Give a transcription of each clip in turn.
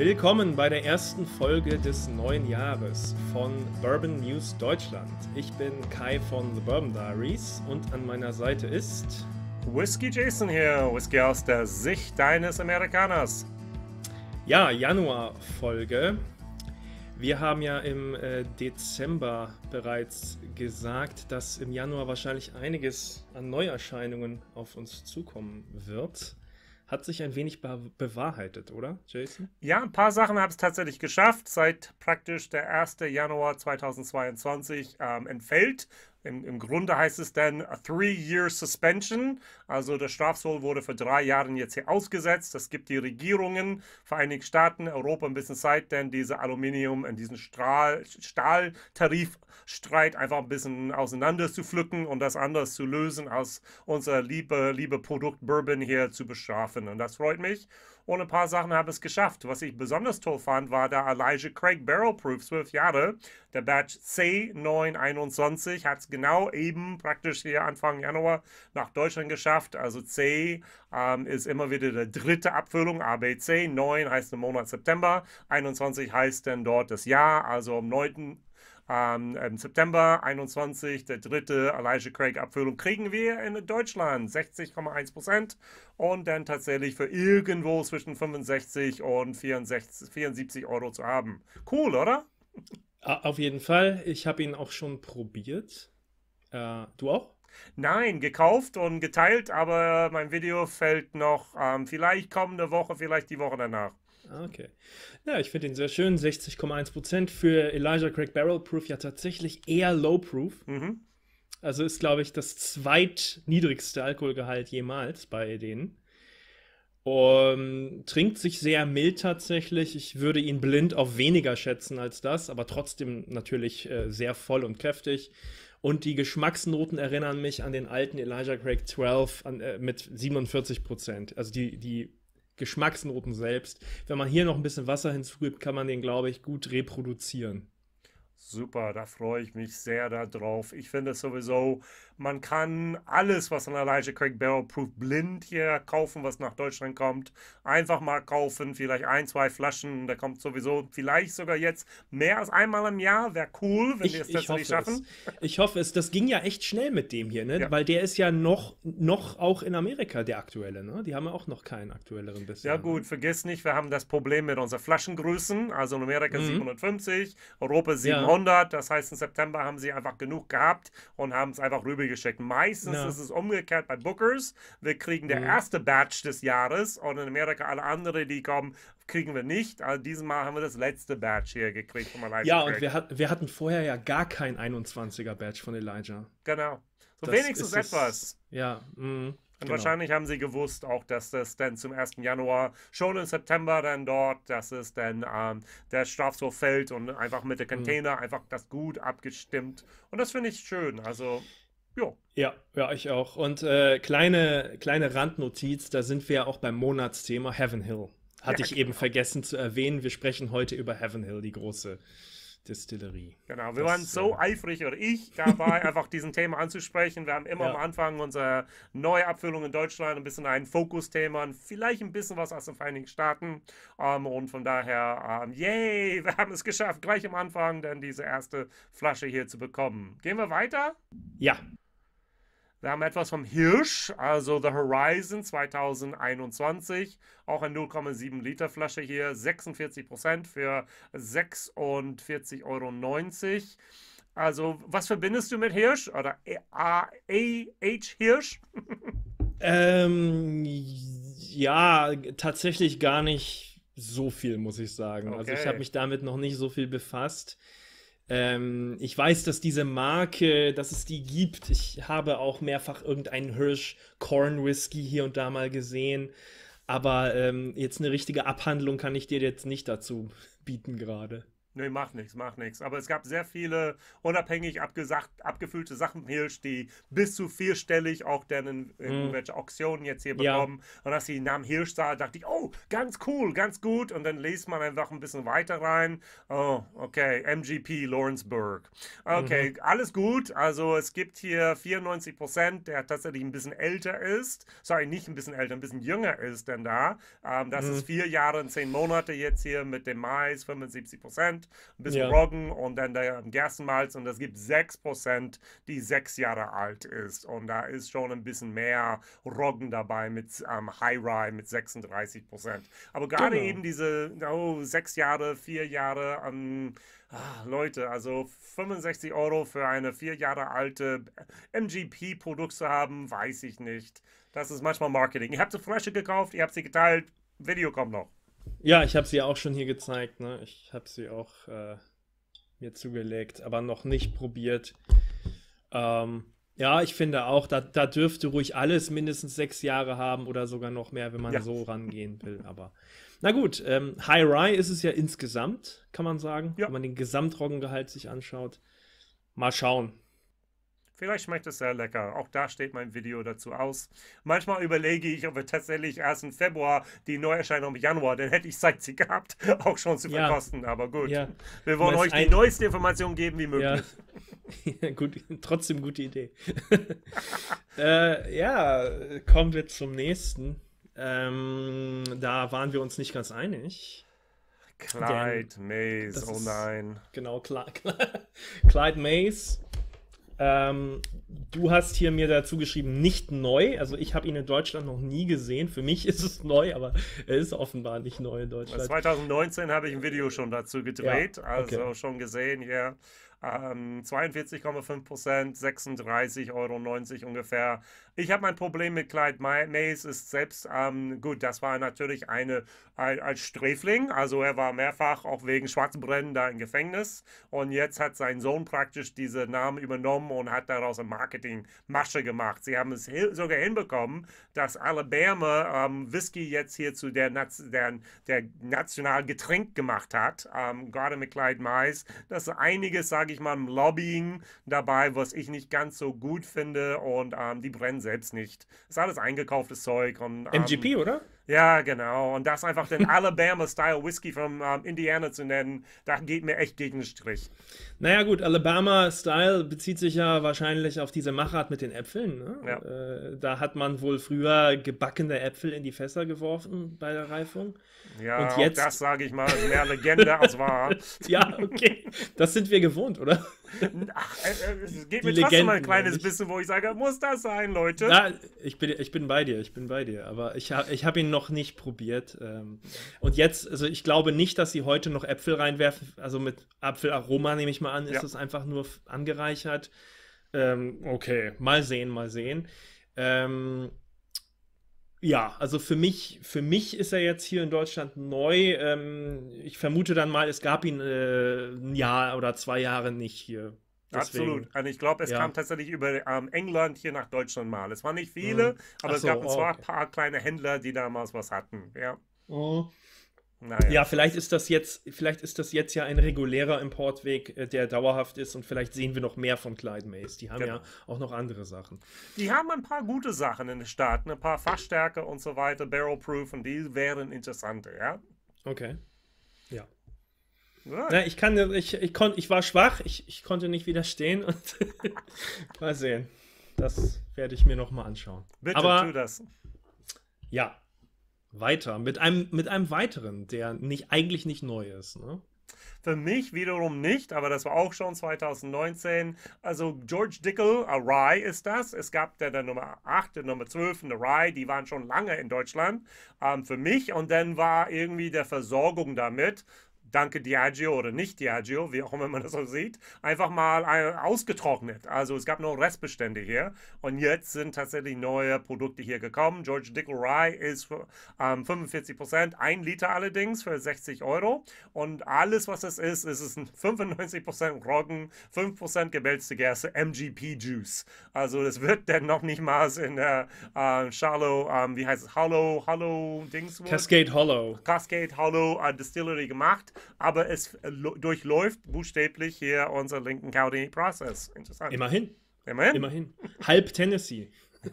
Willkommen bei der ersten Folge des neuen Jahres von Bourbon News Deutschland. Ich bin Kai von The Bourbon Diaries und an meiner Seite ist Whiskey Jason hier, Whiskey aus der Sicht deines Amerikaners. Ja, Januar-Folge. Wir haben ja im äh, Dezember bereits gesagt, dass im Januar wahrscheinlich einiges an Neuerscheinungen auf uns zukommen wird hat sich ein wenig be bewahrheitet, oder, Jason? Ja, ein paar Sachen habe es tatsächlich geschafft. Seit praktisch der 1. Januar 2022 ähm, entfällt im, Im Grunde heißt es dann a three-year suspension. Also der Strafzoll wurde für drei Jahre jetzt hier ausgesetzt. Das gibt die Regierungen, Vereinigten Staaten, Europa ein bisschen Zeit, denn diese Aluminium und diesen Stahl, Stahltarifstreit einfach ein bisschen auseinander zu pflücken und das anders zu lösen, als unser liebe, liebe Produkt Bourbon hier zu bestrafen. Und das freut mich und ein paar Sachen haben es geschafft. Was ich besonders toll fand, war der Elijah Craig Barrel Proof, 12 Jahre. Der Batch C921 hat es genau eben praktisch hier Anfang Januar nach Deutschland geschafft. Also C ähm, ist immer wieder die dritte Abfüllung, ABC. 9 heißt im Monat September, 21 heißt dann dort das Jahr. Also am 9. Ähm, Im September 21, der dritte Elijah Craig-Abfüllung kriegen wir in Deutschland 60,1 Prozent und dann tatsächlich für irgendwo zwischen 65 und 64, 74 Euro zu haben. Cool, oder? Auf jeden Fall. Ich habe ihn auch schon probiert. Äh, du auch? Nein, gekauft und geteilt, aber mein Video fällt noch ähm, vielleicht kommende Woche, vielleicht die Woche danach. Ah, okay. Ja, ich finde ihn sehr schön. 60,1% für Elijah Craig Barrel Proof ja tatsächlich eher Low Proof. Mhm. Also ist, glaube ich, das zweitniedrigste Alkoholgehalt jemals bei denen. Um, ähm, trinkt sich sehr mild tatsächlich. Ich würde ihn blind auf weniger schätzen als das, aber trotzdem natürlich äh, sehr voll und kräftig. Und die Geschmacksnoten erinnern mich an den alten Elijah Craig 12 an, äh, mit 47 Prozent. Also die, die Geschmacksnoten selbst. Wenn man hier noch ein bisschen Wasser hinzugibt, kann man den, glaube ich, gut reproduzieren. Super, da freue ich mich sehr darauf. Ich finde es sowieso man kann alles, was an Elijah Craig Barrel Proof blind hier kaufen, was nach Deutschland kommt. Einfach mal kaufen, vielleicht ein, zwei Flaschen. Da kommt sowieso vielleicht sogar jetzt mehr als einmal im Jahr. Wäre cool, wenn wir es tatsächlich schaffen. Es. Ich hoffe es. Das ging ja echt schnell mit dem hier, ne? Ja. Weil der ist ja noch, noch auch in Amerika der aktuelle, ne? Die haben ja auch noch keinen aktuelleren bisher. Ja ne? gut, vergiss nicht, wir haben das Problem mit unseren Flaschengrößen. Also in Amerika mhm. 750, Europa 700. Ja. Das heißt, im September haben sie einfach genug gehabt und haben es einfach rüber geschickt. Meistens no. ist es umgekehrt bei Bookers. Wir kriegen der mhm. erste Batch des Jahres und in Amerika alle anderen, die kommen, kriegen wir nicht. Also dieses Mal haben wir das letzte Batch hier gekriegt. ja, und wir, hat, wir, hatten vorher ja gar kein 21er Batch von Elijah. Genau. So das wenigstens etwas. Es, ja, mh. Und genau. wahrscheinlich haben sie gewusst auch, dass das dann zum 1. Januar, schon im September dann dort, dass es dann ähm, der Strafzoll fällt und einfach mit der mhm. Container mhm. einfach das gut abgestimmt. Und das finde ich schön. Also ja. Ja, ja, ich auch. Und äh, kleine, kleine Randnotiz, da sind wir ja auch beim Monatsthema Heaven Hill. Hatte ja, ich genau. eben vergessen zu erwähnen. Wir sprechen heute über Heaven Hill, die große Distillerie. Genau, wir das, waren so äh, eifrig, oder ich, dabei, einfach diesen Thema anzusprechen. Wir haben immer ja. am Anfang unsere neue Abfüllung in Deutschland ein bisschen ein Fokusthema und vielleicht ein bisschen was aus den Vereinigten Staaten. Um, ähm, und von daher, um, ähm, yay, wir haben es geschafft, gleich am Anfang dann diese erste Flasche hier zu bekommen. Gehen wir weiter? Ja, wir haben etwas vom Hirsch, also The Horizon 2021, auch eine 0,7 Liter Flasche hier, 46 Prozent für 46,90 Euro. Also, was verbindest du mit Hirsch oder A-H Hirsch? ähm, ja, tatsächlich gar nicht so viel, muss ich sagen. Okay. Also, ich habe mich damit noch nicht so viel befasst. Ähm, ich weiß, dass diese Marke, dass es die gibt. Ich habe auch mehrfach irgendeinen Hirsch Corn Whisky hier und da mal gesehen. Aber ähm, jetzt eine richtige Abhandlung kann ich dir jetzt nicht dazu bieten gerade. Nee, mach nichts, mach nichts. Aber es gab sehr viele unabhängig abgesagt, abgefüllte Sachen, Hirsch, die bis zu vierstellig auch dann deren irgendwelche hm. Auktionen jetzt hier bekommen. Ja. Und als ich den Namen Hirsch sah, dachte ich, oh, ganz cool, ganz gut. Und dann liest man einfach ein bisschen weiter rein. Oh, okay, MGP Lawrenceburg. Okay, mhm. alles gut. Also es gibt hier 94 Prozent, der tatsächlich ein bisschen älter ist. Sorry, nicht ein bisschen älter, ein bisschen jünger ist denn da. Ähm, das mhm. ist vier Jahre und zehn Monate jetzt hier mit dem Mais, 75 Prozent ein bisschen ja. Roggen und dann der Gerstenmalz und es gibt 6%, die sechs Jahre alt ist und da ist schon ein bisschen mehr Roggen dabei mit ähm, High Rye mit 36 Aber gerade genau. eben diese oh, sechs Jahre, vier Jahre ähm, ah, Leute, also 65 Euro für eine vier Jahre alte MGP-Produkt zu haben, weiß ich nicht. Das ist manchmal Marketing. Ihr habt sie Flasche gekauft, ihr habt sie geteilt, Video kommt noch. Ja, ich habe sie auch schon hier gezeigt. Ne? Ich habe sie auch äh, mir zugelegt, aber noch nicht probiert. Ähm, ja, ich finde auch, da, da dürfte ruhig alles mindestens sechs Jahre haben oder sogar noch mehr, wenn man ja. so rangehen will. Aber na gut, ähm, High Rye ist es ja insgesamt, kann man sagen, ja. wenn man den Gesamtroggengehalt sich anschaut. Mal schauen. Vielleicht schmeckt es sehr lecker. Auch da steht mein Video dazu aus. Manchmal überlege ich, ob wir tatsächlich erst im Februar die Neuerscheinung im Januar, dann hätte ich Zeit sie gehabt, auch schon zu verkosten. Ja. Aber gut, ja. wir wollen euch die neueste Information geben wie möglich. Ja. gut, trotzdem gute Idee. äh, ja, kommen wir zum nächsten. Ähm, da waren wir uns nicht ganz einig. Clyde Mays, oh nein. Genau, Clyde, Clyde Mays ähm, du hast hier mir dazu geschrieben, nicht neu. Also ich habe ihn in Deutschland noch nie gesehen. Für mich ist es neu, aber er ist offenbar nicht neu in Deutschland. 2019 habe ich ein Video schon dazu gedreht, ja, also okay. also schon gesehen hier. Ähm, 42,5 Prozent, 36,90 Euro ungefähr ich habe mein Problem mit Clyde Mays, ist selbst, ähm, gut, das war natürlich eine, ein, als Sträfling, also er war mehrfach auch wegen Schwarzbrennen da im Gefängnis und jetzt hat sein Sohn praktisch diesen Namen übernommen und hat daraus eine Marketingmasche gemacht. Sie haben es sogar hinbekommen, dass Alabama ähm, Whisky jetzt hier zu der, der, der nationalen gemacht hat, ähm, gerade mit Clyde Mays. Das ist einiges, sage ich mal, Lobbying dabei, was ich nicht ganz so gut finde und ähm, die brennen selbst nicht. Ist alles eingekauftes Zeug. Und, um, MGP, ähm, oder? Ja, genau. Und das einfach den Alabama-Style Whisky von ähm, Indiana zu nennen, da geht mir echt gegen den Strich. Naja, gut, Alabama-Style bezieht sich ja wahrscheinlich auf diese Machart mit den Äpfeln. Ne? Ja. Äh, da hat man wohl früher gebackene Äpfel in die Fässer geworfen bei der Reifung. Ja, und jetzt... das sage ich mal, ist mehr Legende als wahr. ja, okay. Das sind wir gewohnt, oder? Ach, äh, äh, es geht die mir trotzdem ein kleines bisschen, wo ich sage, muss das sein, Leute? Ja, ich bin, ich bin bei dir, ich bin bei dir. Aber ich, ich habe ihn noch noch nicht probiert. Ähm. Und jetzt, also ich glaube nicht, dass sie heute noch Äpfel reinwerfen. Also mit Apfelaroma nehme ich mal an, ist ja. es einfach nur angereichert. Ähm, okay, mal sehen, mal sehen. Ähm, ja, also für mich, für mich ist er jetzt hier in Deutschland neu. Ähm, ich vermute dann mal, es gab ihn äh, ein Jahr oder zwei Jahre nicht hier Deswegen. Absolut. Also ich glaube, es ja. kam tatsächlich über ähm, England hier nach Deutschland mal. Es waren nicht viele, mhm. aber Ach es gab oh, zwar ein paar kleine Händler, die damals was hatten. Ja. Oh. Naja. Ja, vielleicht ist das jetzt, vielleicht ist das jetzt ja ein regulärer Importweg, äh, der dauerhaft ist und vielleicht sehen wir noch mehr von Clyde Mays. Die haben genau. ja auch noch andere Sachen. Die haben ein paar gute Sachen in den Staaten, ein paar Fachstärke und so weiter, Barrel Proof und die wären interessante, ja. Okay. Ja. Na, ich, kann, ich, ich, kon, ich war schwach, ich, ich konnte nicht widerstehen und mal sehen. Das werde ich mir nochmal anschauen. Bitte Aber, tu das. Ja, weiter. Mit einem, mit einem weiteren, der nicht, eigentlich nicht neu ist. Ne? Für mich wiederum nicht, aber das war auch schon 2019. Also George Dickel, Arai ist das. Es gab der, der Nummer 8, der Nummer 12 und Arai, die waren schon lange in Deutschland ähm, für mich. Und dann war irgendwie der Versorgung damit danke Diageo oder nicht Diageo, wie auch immer man das so sieht, einfach mal äh, ausgetrocknet. Also es gab noch Restbestände hier und jetzt sind tatsächlich neue Produkte hier gekommen. George Dickel Rye ist ähm, 45 Prozent, ein Liter allerdings für 60 Euro und alles, was es ist, ist es 95 Prozent Roggen, 5 Prozent gemälzte Gerste, MGP Juice. Also das wird denn noch nicht mal in der äh, Shallow, ähm, wie heißt es, Hollow, Hollow Dings? Cascade Hollow. Cascade Hollow äh, Distillery gemacht aber es äh, durchläuft buchstäblich hier unser Lincoln County Process. Interessant. Immerhin. Immerhin. Immerhin. Halb Tennessee.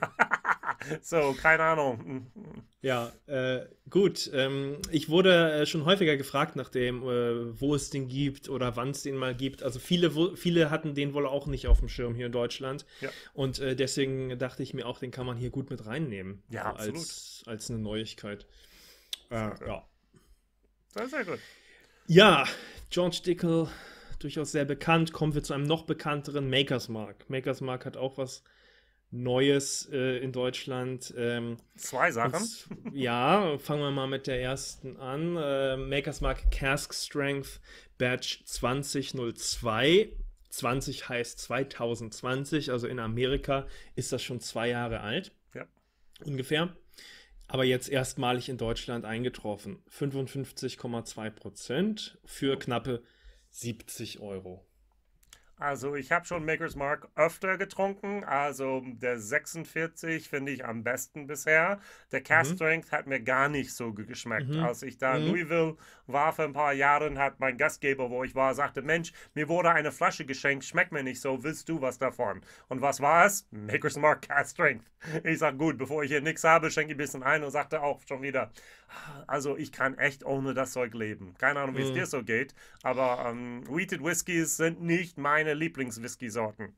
so, keine Ahnung. Hm, hm. Ja, äh, gut. Ähm, ich wurde äh, schon häufiger gefragt nach dem, äh, wo es den gibt oder wann es den mal gibt. Also viele, wo, viele hatten den wohl auch nicht auf dem Schirm hier in Deutschland. Ja. Und äh, deswegen dachte ich mir auch, den kann man hier gut mit reinnehmen. Ja, also absolut. Als, als eine Neuigkeit. Äh, ja. Sehr, sehr gut. Ja, George Dickel, durchaus sehr bekannt. Kommen wir zu einem noch bekannteren Makers Mark. Makers Mark hat auch was Neues äh, in Deutschland. Ähm, Zwei Sachen. Das, ja, fangen wir mal mit der ersten an. Äh, Makers Mark Cask Strength Badge 2002. 20 heißt 2020, also in Amerika ist das schon zwei Jahre alt. Ja. Ungefähr aber jetzt erstmalig in Deutschland eingetroffen. 55,2 Prozent für knappe 70 Euro. Also ich habe schon Maker's Mark öfter getrunken. Also der 46 finde ich am besten bisher. Der mhm. Cast mhm. Strength hat mir gar nicht so geschmeckt. Mhm. Als ich da in mhm. Louisville war für ein paar Jahren, hat mein Gastgeber, wo ich war, sagte, Mensch, mir wurde eine Flasche geschenkt, schmeckt mir nicht so, willst du was davon? Und was war es? Maker's Mark Cast Strength. Ich sage, gut, bevor ich hier nichts habe, schenke ich ein bisschen ein und sagte auch schon wieder, also ich kann echt ohne das Zeug leben. Keine Ahnung, wie es mhm. dir so geht, aber ähm, Wheated Whiskies sind nicht meine meine Lieblingswhisky-Sorten.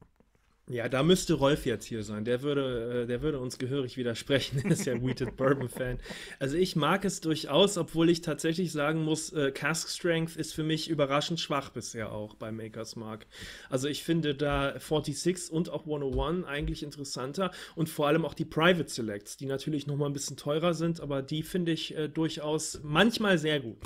Ja, da müsste Rolf jetzt hier sein. Der würde, äh, der würde uns gehörig widersprechen. Er ist ja ein Wheated Bourbon-Fan. Also ich mag es durchaus, obwohl ich tatsächlich sagen muss, äh, Cask Strength ist für mich überraschend schwach bisher auch bei Makers Mark. Also ich finde da 46 und auch 101 eigentlich interessanter und vor allem auch die Private Selects, die natürlich nochmal ein bisschen teurer sind, aber die finde ich äh, durchaus manchmal sehr gut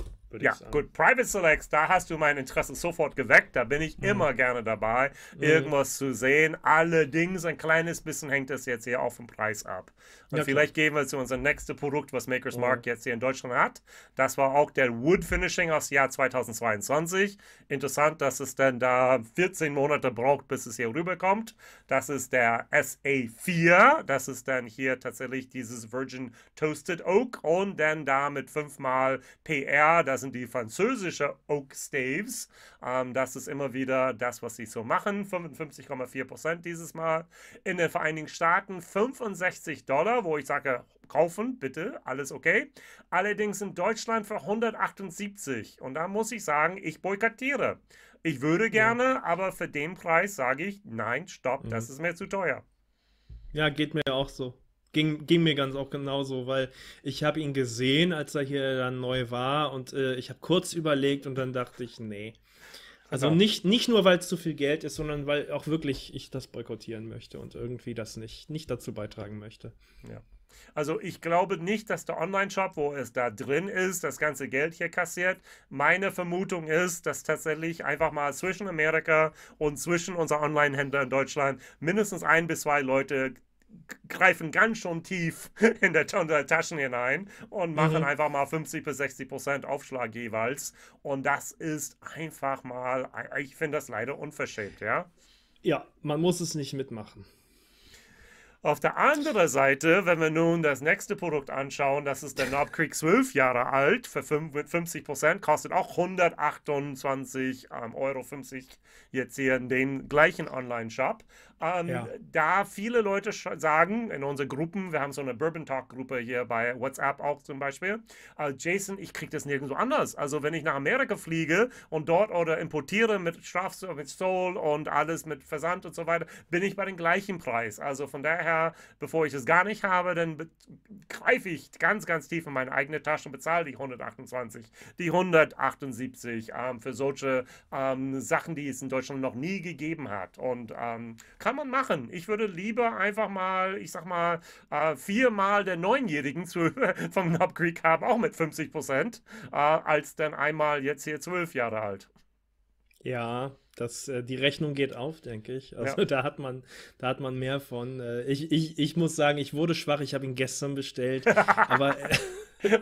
ja, gut. Private Selects, da hast du mein Interesse sofort geweckt. Da bin ich mhm. immer gerne dabei, mhm. irgendwas zu sehen. Allerdings, ein kleines bisschen hängt das jetzt hier auch vom Preis ab. Und ja, vielleicht klar. gehen wir zu unserem nächsten Produkt, was Maker's mhm. Mark jetzt hier in Deutschland hat. Das war auch der Wood Finishing aus dem Jahr 2022. Interessant, dass es dann da 14 Monate braucht, bis es hier rüberkommt. Das ist der SA4. Das ist dann hier tatsächlich dieses Virgin Toasted Oak und dann da mit fünfmal PR. Das sind die französische Oak Staves. Ähm, das ist immer wieder das, was sie so machen. 55,4 Prozent dieses Mal. In den Vereinigten Staaten 65 Dollar, wo ich sage, kaufen, bitte, alles okay. Allerdings in Deutschland für 178. Und da muss ich sagen, ich boykottiere. Ich würde gerne, ja. aber für den Preis sage ich, nein, stopp, mhm. das ist mir zu teuer. Ja, geht mir auch so. Ging, ging mir ganz auch genauso, weil ich habe ihn gesehen, als er hier dann neu war und äh, ich habe kurz überlegt und dann dachte ich, nee. Also genau. nicht, nicht nur, weil es zu viel Geld ist, sondern weil auch wirklich ich das boykottieren möchte und irgendwie das nicht, nicht dazu beitragen möchte. Ja. Also ich glaube nicht, dass der Online-Shop, wo es da drin ist, das ganze Geld hier kassiert. Meine Vermutung ist, dass tatsächlich einfach mal zwischen Amerika und zwischen unser Online-Händler in Deutschland mindestens ein bis zwei Leute greifen ganz schon tief in der, in der Taschen hinein und machen mhm. einfach mal 50 bis 60 Prozent Aufschlag jeweils. Und das ist einfach mal, ich finde das leider unverschämt, ja. Ja, man muss es nicht mitmachen. Auf der anderen Seite, wenn wir nun das nächste Produkt anschauen, das ist der Knob Creek 12 Jahre alt, für 50 Prozent, kostet auch 128 ähm, Euro 50 jetzt hier in den gleichen Online-Shop. Ähm, ja. Da viele Leute sagen, in unseren Gruppen, wir haben so eine Bourbon Talk-Gruppe hier bei WhatsApp auch zum Beispiel, äh, Jason, ich kriege das nirgendwo anders. Also wenn ich nach Amerika fliege und dort oder importiere mit Straf, mit Soul und alles mit Versand und so weiter, bin ich bei dem gleichen Preis. Also von daher vorher, bevor ich es gar nicht habe, dann greife ich ganz, ganz tief in meine eigene Tasche und bezahle die 128, die 178 ähm, für solche ähm, Sachen, die es in Deutschland noch nie gegeben hat. Und ähm, kann man machen. Ich würde lieber einfach mal, ich sag mal, äh, viermal der Neunjährigen zu, vom Knob Creek haben, auch mit 50 Prozent, äh, als dann einmal jetzt hier zwölf Jahre alt. Ja, das, äh, die Rechnung geht auf, denke ich. Also ja. da hat man, da hat man mehr von. Äh, ich, ich, ich muss sagen, ich wurde schwach, ich habe ihn gestern bestellt. aber äh,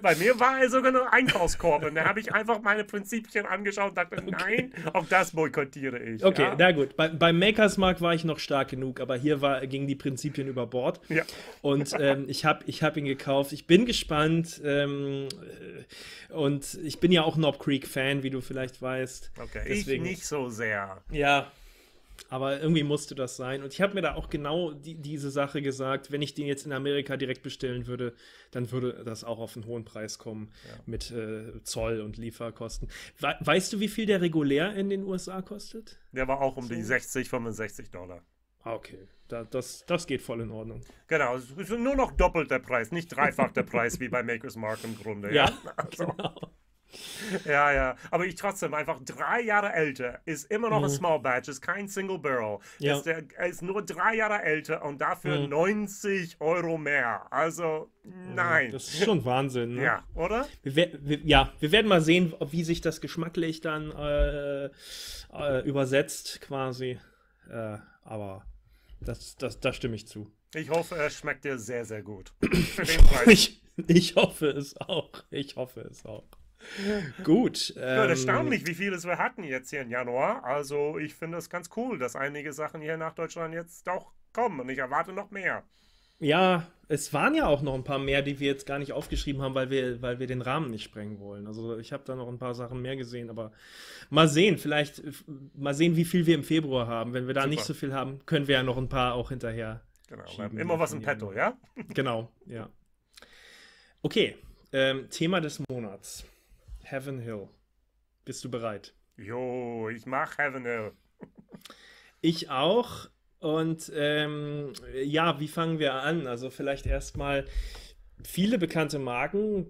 bei mir war er sogar nur Einkaufskorb und da habe ich einfach meine Prinzipien angeschaut und dachte, nein, auch das boykottiere ich. Okay, ja. na gut. Bei, beim Makers Mark war ich noch stark genug, aber hier war, gingen die Prinzipien über Bord. Ja. Und ähm, ich habe ich hab ihn gekauft. Ich bin gespannt ähm, äh, und ich bin ja auch Knob Creek Fan, wie du vielleicht weißt. Okay, Deswegen, ich nicht so sehr. Ja, aber irgendwie musste das sein. Und ich habe mir da auch genau die, diese Sache gesagt, wenn ich den jetzt in Amerika direkt bestellen würde, dann würde das auch auf einen hohen Preis kommen ja. mit äh, Zoll und Lieferkosten. We weißt du, wie viel der regulär in den USA kostet? Der war auch um so. die 60, 65 Dollar. Ah, okay, da, das, das geht voll in Ordnung. Genau, es ist nur noch doppelt der Preis, nicht dreifach der Preis wie bei Maker's Mark im Grunde. Ja, ja? Also. genau. Ja, ja. Aber ich trotzdem, einfach drei Jahre älter, ist immer noch mhm. ein Small Batch, ist kein Single Barrel. Ja. Ist, der, ist nur drei Jahre älter und dafür mhm. 90 Euro mehr. Also, nein. Das ist schon Wahnsinn. Ne? Ja, oder? Wir, wir, ja, wir werden mal sehen, wie sich das geschmacklich dann äh, äh, übersetzt, quasi. Äh, aber das, das, da stimme ich zu. Ich hoffe, es schmeckt dir sehr, sehr gut. Für den Preis. Ich, ich hoffe es auch. Ich hoffe es auch. Gut. Ähm, ja, erstaunlich, wie vieles wir hatten jetzt hier im Januar. Also ich finde es ganz cool, dass einige Sachen hier nach Deutschland jetzt auch kommen und ich erwarte noch mehr. Ja, es waren ja auch noch ein paar mehr, die wir jetzt gar nicht aufgeschrieben haben, weil wir, weil wir den Rahmen nicht sprengen wollen. Also ich habe da noch ein paar Sachen mehr gesehen, aber mal sehen, vielleicht mal sehen, wie viel wir im Februar haben. Wenn wir da Super. nicht so viel haben, können wir ja noch ein paar auch hinterher. Genau, wir haben immer was im Petto, ja? Genau, ja. Okay, ähm, Thema des Monats. Heaven Hill. Bist du bereit? Jo, ich mach Heaven Hill. ich auch. Und ähm, ja, wie fangen wir an? Also vielleicht erstmal viele bekannte Marken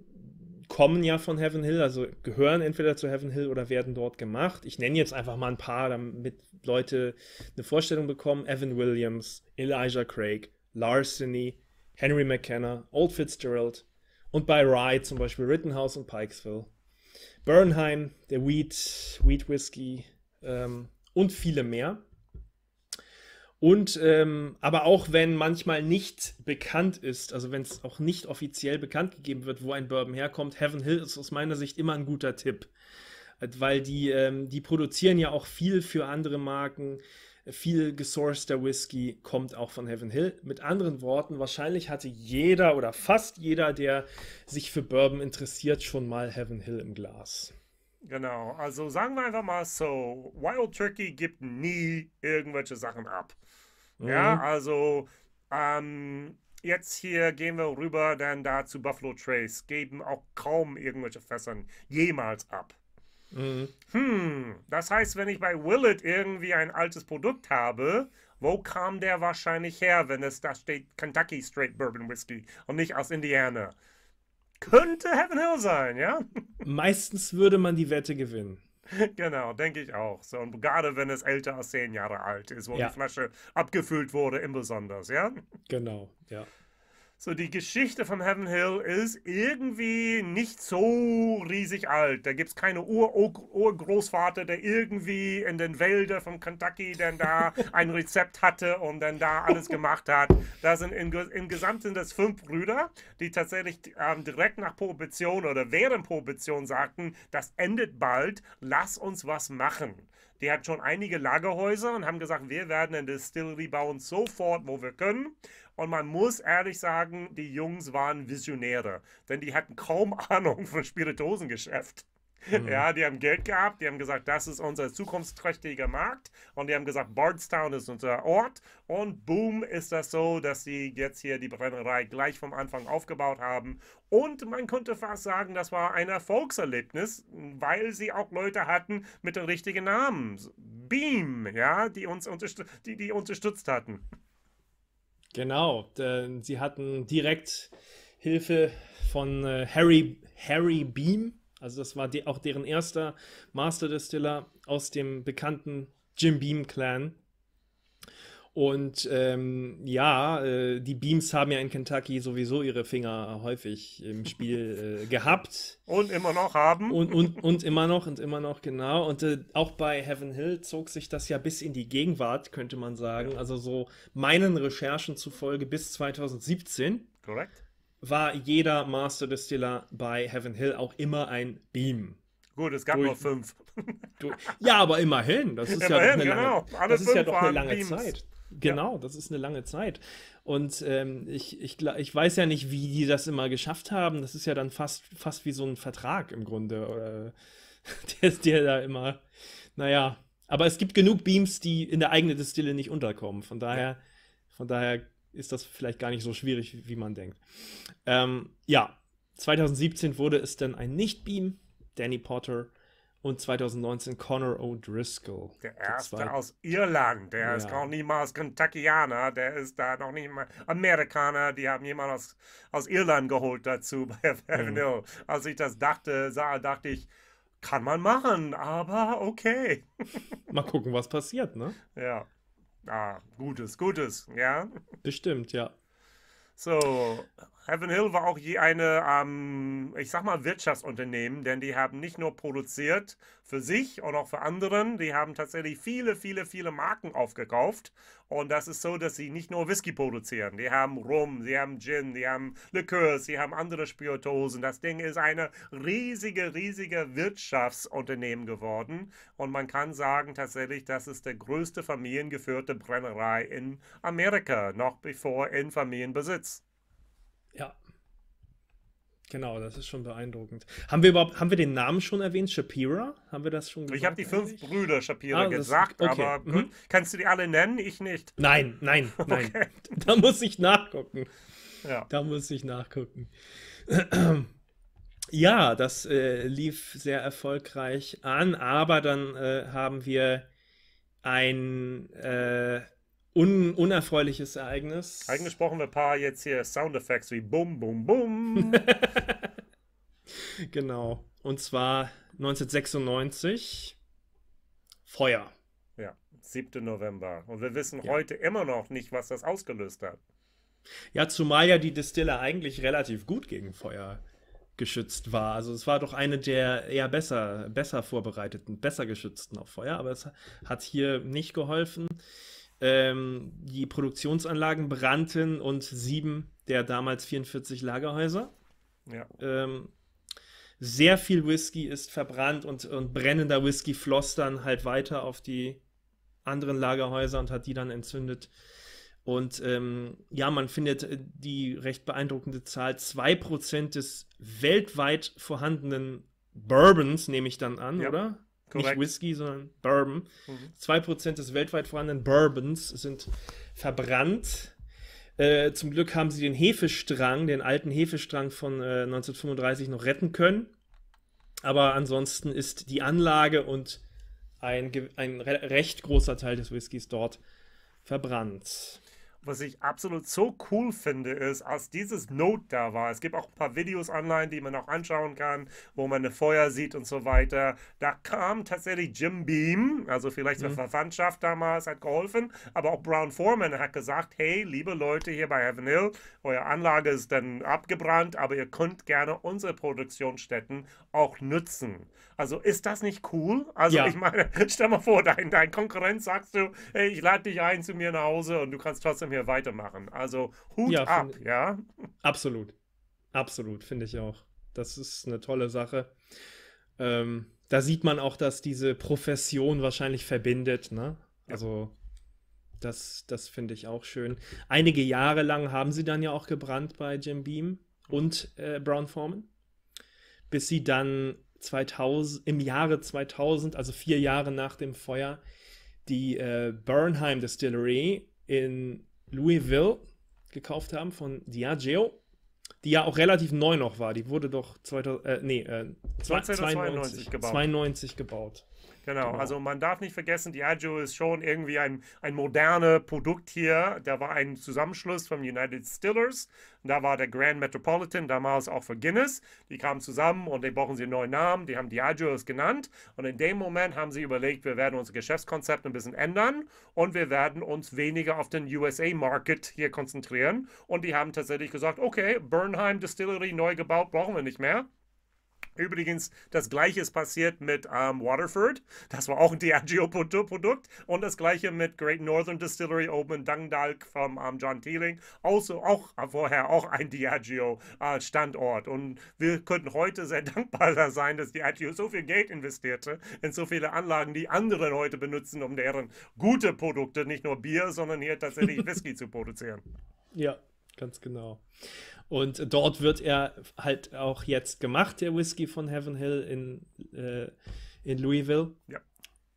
kommen ja von Heaven Hill, also gehören entweder zu Heaven Hill oder werden dort gemacht. Ich nenne jetzt einfach mal ein paar, damit Leute eine Vorstellung bekommen. Evan Williams, Elijah Craig, Larceny, Henry McKenna, Old Fitzgerald und bei Rye zum Beispiel Rittenhouse und Pikesville. Bernheim, der Wheat, Wheat Whisky ähm, und viele mehr. Und ähm, aber auch wenn manchmal nicht bekannt ist, also wenn es auch nicht offiziell bekannt gegeben wird, wo ein Bourbon herkommt, Heaven Hill ist aus meiner Sicht immer ein guter Tipp. Weil die, ähm, die produzieren ja auch viel für andere Marken viel gesourceter Whisky kommt auch von Heaven Hill. Mit anderen Worten, wahrscheinlich hatte jeder oder fast jeder, der sich für Bourbon interessiert, schon mal Heaven Hill im Glas. Genau, also sagen wir einfach mal so, Wild Turkey gibt nie irgendwelche Sachen ab. Mhm. Ja, also ähm, jetzt hier gehen wir rüber dann da zu Buffalo Trace, geben auch kaum irgendwelche Fässern jemals ab. Mhm. Hm, das heißt, wenn ich bei Willet irgendwie ein altes Produkt habe, wo kam der wahrscheinlich her, wenn es da steht Kentucky Straight Bourbon Whiskey und nicht aus Indiana? Könnte Heaven Hill sein, ja? Meistens würde man die Wette gewinnen. Genau, denke ich auch. So, und gerade wenn es älter als zehn Jahre alt ist, wo ja. die Flasche abgefüllt wurde, im Besonders, ja? Genau, ja. So, die Geschichte von Heaven Hill ist irgendwie nicht so riesig alt. Da gibt es keine Urgroßvater, der irgendwie in den Wäldern von Kentucky dann da ein Rezept hatte und dann da alles gemacht hat. Da sind im, Gesamt sind das fünf Brüder, die tatsächlich ähm, direkt nach Prohibition oder während Prohibition sagten, das endet bald, lass uns was machen. Die hatten schon einige Lagerhäuser und haben gesagt, wir werden eine Distillery bauen sofort, wo wir können. Und man muss ehrlich sagen, die Jungs waren Visionäre, denn die hatten kaum Ahnung von Spiritosengeschäft. Mhm. Ja, die haben Geld gehabt, die haben gesagt, das ist unser zukunftsträchtiger Markt und die haben gesagt, Bardstown ist unser Ort und boom ist das so, dass sie jetzt hier die Brennerei gleich vom Anfang aufgebaut haben und man könnte fast sagen, das war ein Erfolgserlebnis, weil sie auch Leute hatten mit den richtigen Namen. Beam, ja, die uns unterst die, die unterstützt hatten. Genau, denn sie hatten direkt Hilfe von äh, Harry, Harry Beam also das war die, auch deren erster Master Distiller aus dem bekannten Jim Beam Clan. Und ähm, ja, äh, die Beams haben ja in Kentucky sowieso ihre Finger häufig im Spiel äh, gehabt. Und immer noch haben. Und, und, und immer noch und immer noch, genau. Und äh, auch bei Heaven Hill zog sich das ja bis in die Gegenwart, könnte man sagen. Also so meinen Recherchen zufolge bis 2017. Korrekt war jeder Master Distiller bei Heaven Hill auch immer ein Beam. Gut, es gab durch, nur fünf. Durch, ja, aber immerhin. Das ist immerhin, ja doch eine lange, genau. das ist ja doch eine lange Zeit. Genau, ja. das ist eine lange Zeit. Und ähm, ich, ich, ich weiß ja nicht, wie die das immer geschafft haben. Das ist ja dann fast, fast wie so ein Vertrag im Grunde. Oder, der ist der da immer. Naja. Aber es gibt genug Beams, die in der eigenen Distille nicht unterkommen. Von daher, ja. von daher ist das vielleicht gar nicht so schwierig, wie man denkt. Ähm, ja, 2017 wurde es dann ein Nicht-Beam, Danny Potter und 2019 Connor O'Driscoll. Der erste der aus Irland, der ja. ist auch niemals Kentuckianer, der ist da noch nicht mal Amerikaner, die haben jemanden aus, aus Irland geholt dazu bei mhm. Avenue. Mhm. Als ich das dachte, sah, dachte ich, kann man machen, aber okay. mal gucken, was passiert, ne? Ja. Ah, Gutes, Gutes, ja. Bestimmt, ja. So, Heaven Hill war auch je eine, ähm, ich sag mal, Wirtschaftsunternehmen, denn die haben nicht nur produziert für sich und auch für anderen, die haben tatsächlich viele, viele, viele Marken aufgekauft. Und das ist so, dass sie nicht nur Whisky produzieren, die haben Rum, sie haben Gin, sie haben Likörs, sie haben andere Spiritosen. Das Ding ist eine riesige, riesige Wirtschaftsunternehmen geworden. Und man kann sagen tatsächlich, das ist der größte familiengeführte Brennerei in Amerika, noch bevor in Familienbesitz. Ja. Genau, das ist schon beeindruckend. Haben wir überhaupt, haben wir den Namen schon erwähnt? Shapira? Haben wir das schon gesagt? Ich habe die fünf Brüder Shapira ah, gesagt, okay. aber mhm. kannst du die alle nennen? Ich nicht. Nein, nein, nein. Okay. Da muss ich nachgucken. Ja. Da muss ich nachgucken. Ja, das äh, lief sehr erfolgreich an, aber dann äh, haben wir ein äh, un unerfreuliches Ereignis. Eigentlich brauchen wir ein paar jetzt hier Soundeffekte wie Bum, Bum, Bum. genau. Und zwar 1996 Feuer. Ja, 7. November. Und wir wissen ja. heute immer noch nicht, was das ausgelöst hat. Ja, zumal ja die Distille eigentlich relativ gut gegen Feuer geschützt war. Also es war doch eine der eher besser, besser vorbereiteten, besser geschützten auf Feuer, aber es hat hier nicht geholfen ähm, die Produktionsanlagen brannten und sieben der damals 44 Lagerhäuser. Ja. Ähm, sehr viel Whisky ist verbrannt und, und brennender Whisky floss dann halt weiter auf die anderen Lagerhäuser und hat die dann entzündet. Und ähm, ja, man findet äh, die recht beeindruckende Zahl, 2% des weltweit vorhandenen Bourbons, nehme ich dann an, ja. oder? Korrekt. Nicht Whisky, sondern Bourbon. Mhm. Zwei mhm. Prozent des weltweit vorhandenen Bourbons sind verbrannt. Äh, zum Glück haben sie den Hefestrang, den alten Hefestrang von äh, 1935 noch retten können. Aber ansonsten ist die Anlage und ein, ein recht großer Teil des Whiskys dort verbrannt. Was ich absolut so cool finde, ist, als dieses Note da war, es gibt auch ein paar Videos online, die man auch anschauen kann, wo man eine Feuer sieht und so weiter. Da kam tatsächlich Jim Beam, also vielleicht mhm. eine Verwandtschaft damals, hat geholfen, aber auch Brown Foreman hat gesagt, hey, liebe Leute hier bei Heaven Hill, eure Anlage ist dann abgebrannt, aber ihr könnt gerne unsere Produktionsstätten auch nutzen. Also ist das nicht cool? Also ja. ich meine, stell mal vor, dein, dein Konkurrent sagst du, hey, ich lade dich ein zu mir nach Hause und du kannst trotzdem langsam hier weitermachen. Also Hut ja, ab, find, ja? Absolut. Absolut, finde ich auch. Das ist eine tolle Sache. Ähm, da sieht man auch, dass diese Profession wahrscheinlich verbindet, ne? Also. Ja. Das, das finde ich auch schön. Einige Jahre lang haben sie dann ja auch gebrannt bei Jim Beam und äh, Brown Foreman, bis sie dann 2000, im Jahre 2000, also vier Jahre nach dem Feuer, die äh, Bernheim Distillery in Louisville gekauft haben von Diageo die ja auch relativ neu noch war. Die wurde doch 2000, äh, nee, äh, 1992 gebaut. 92 gebaut. Genau, genau, also man darf nicht vergessen, Diageo ist schon irgendwie ein, ein modernes Produkt hier. Da war ein Zusammenschluss vom United Stillers. da war der Grand Metropolitan, damals auch für Guinness. Die kamen zusammen und die brauchen sie einen neuen Namen, die haben Diageo es genannt. Und in dem Moment haben sie überlegt, wir werden unser Geschäftskonzept ein bisschen ändern und wir werden uns weniger auf den USA-Market hier konzentrieren. Und die haben tatsächlich gesagt, okay, Burn Fahrenheim Distillery neu gebaut, brauchen wir nicht mehr. Übrigens, das gleiche ist passiert mit ähm, Waterford. Das war auch ein Diageo-Produkt. Und das gleiche mit Great Northern Distillery oben in Dangdalk von ähm, John Teeling. Also auch äh, vorher auch ein Diageo-Standort. Äh, und wir könnten heute sehr dankbar sein, dass Diageo so viel Geld investierte in so viele Anlagen, die anderen heute benutzen, um deren gute Produkte, nicht nur Bier, sondern hier tatsächlich Whisky zu produzieren. Ja, ganz genau. Und dort wird er halt auch jetzt gemacht, der Whisky von Heaven Hill in, äh, in Louisville. Ja.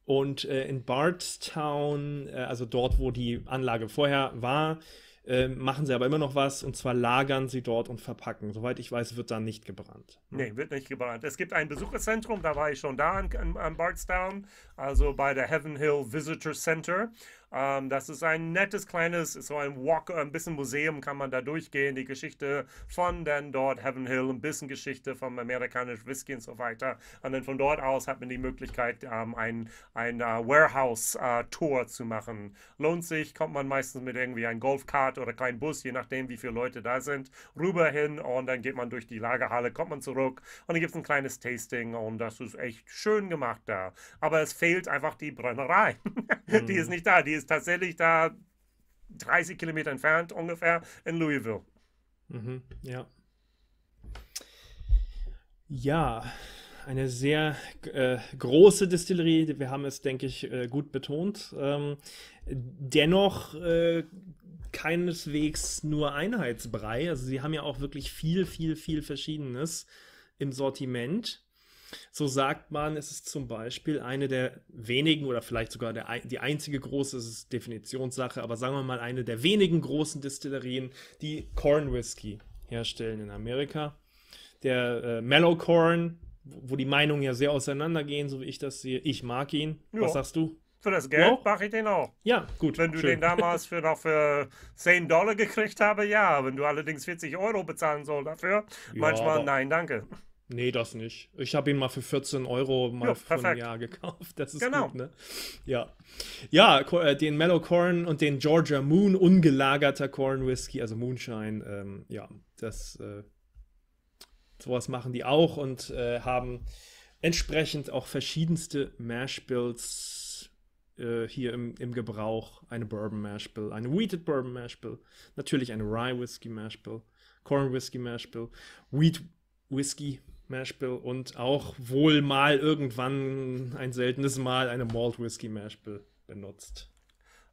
Und äh, in Bardstown, äh, also dort, wo die Anlage vorher war, ähm, machen sie aber immer noch was und zwar lagern sie dort und verpacken. Soweit ich weiß, wird da nicht gebrannt. Hm. Nee, wird nicht gebrannt. Es gibt ein Besucherzentrum, da war ich schon da an, an Bardstown, also bei der Heaven Hill Visitor Center. Ähm, das ist ein nettes kleines, so ein Walk, äh, ein bisschen Museum kann man da durchgehen, die Geschichte von dann dort Heaven Hill, ein bisschen Geschichte vom amerikanischen Whisky und so weiter. Und dann von dort aus hat man die Möglichkeit, ähm, ein, ein uh, äh, Warehouse-Tour äh, uh, zu machen. Lohnt sich, kommt man meistens mit irgendwie einem Golfkart oder kleinen Bus, je nachdem, wie viele Leute da sind, rüber hin und dann geht man durch die Lagerhalle, kommt man zurück und dann gibt es ein kleines Tasting und das ist echt schön gemacht da. Aber es fehlt einfach die Brennerei. die ist mhm. nicht da, die ist ist tatsächlich da 30 Kilometer entfernt ungefähr in Louisville. Mhm, ja. Ja, eine sehr äh, große Distillerie. Wir haben es, denke ich, äh, gut betont. Ähm, dennoch äh, keineswegs nur Einheitsbrei. Also sie haben ja auch wirklich viel, viel, viel Verschiedenes im Sortiment. So sagt man, es ist zum Beispiel eine der wenigen oder vielleicht sogar der, die einzige große, das ist Definitionssache, aber sagen wir mal eine der wenigen großen Destillerien, die Corn Whisky herstellen in Amerika. Der äh, Mellow Corn, wo die Meinungen ja sehr auseinandergehen, so wie ich das sehe. Ich mag ihn. Ja. Was sagst du? Für das Geld mache ich den auch. Ja, gut. Wenn du schön. den damals für noch für 10 Dollar gekriegt habe, ja. Wenn du allerdings 40 Euro bezahlen soll dafür, ja, manchmal nein, danke. Nee, das nicht. Ich habe ihn mal für 14 Euro mal jo, vor einem Jahr gekauft. Das ist genau. gut, ne? Ja. Ja, äh, den Mellow Corn und den Georgia Moon, ungelagerter Corn Whisky, also Moonshine, ähm, ja, das äh, sowas machen die auch und äh, haben entsprechend auch verschiedenste Mashbills äh, hier im, im Gebrauch. Eine Bourbon Mashbill, eine Wheated Bourbon Mashbill, natürlich eine Rye Whisky Mashbill, Corn Whisky Mashbill, Wheat Whisky Mashbill und auch wohl mal irgendwann ein seltenes Mal eine Malt Whisky Mashbill benutzt.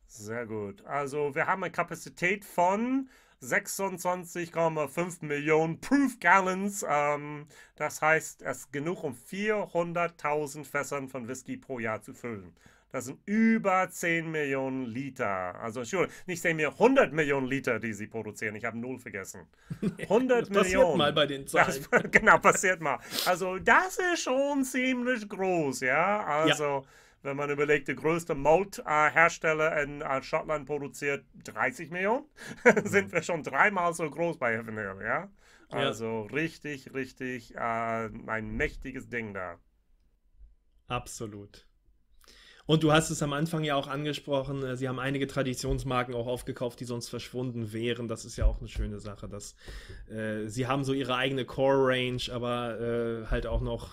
Sehr gut. Also wir haben eine Kapazität von 26,5 Millionen Proof Gallons. Ähm, das heißt, es ist genug, um 400.000 Fässern von Whisky pro Jahr zu füllen. Das sind über 10 Millionen Liter. Also Entschuldigung, nicht 10 Millionen, 100 Millionen Liter, die sie produzieren. Ich habe null vergessen. 100 das Millionen. Passiert mal bei den Zahlen. Das, genau, passiert mal. Also das ist schon ziemlich groß, ja. Also ja. wenn man überlegt, der größte Malthersteller in äh, Schottland produziert 30 Millionen, sind mhm. wir schon dreimal so groß bei Heaven ja. Also ja. richtig, richtig äh, ein mächtiges Ding da. Absolut. Und du hast es am Anfang ja auch angesprochen, äh, sie haben einige Traditionsmarken auch aufgekauft, die sonst verschwunden wären. Das ist ja auch eine schöne Sache, dass äh, sie haben so ihre eigene Core-Range, aber äh, halt auch noch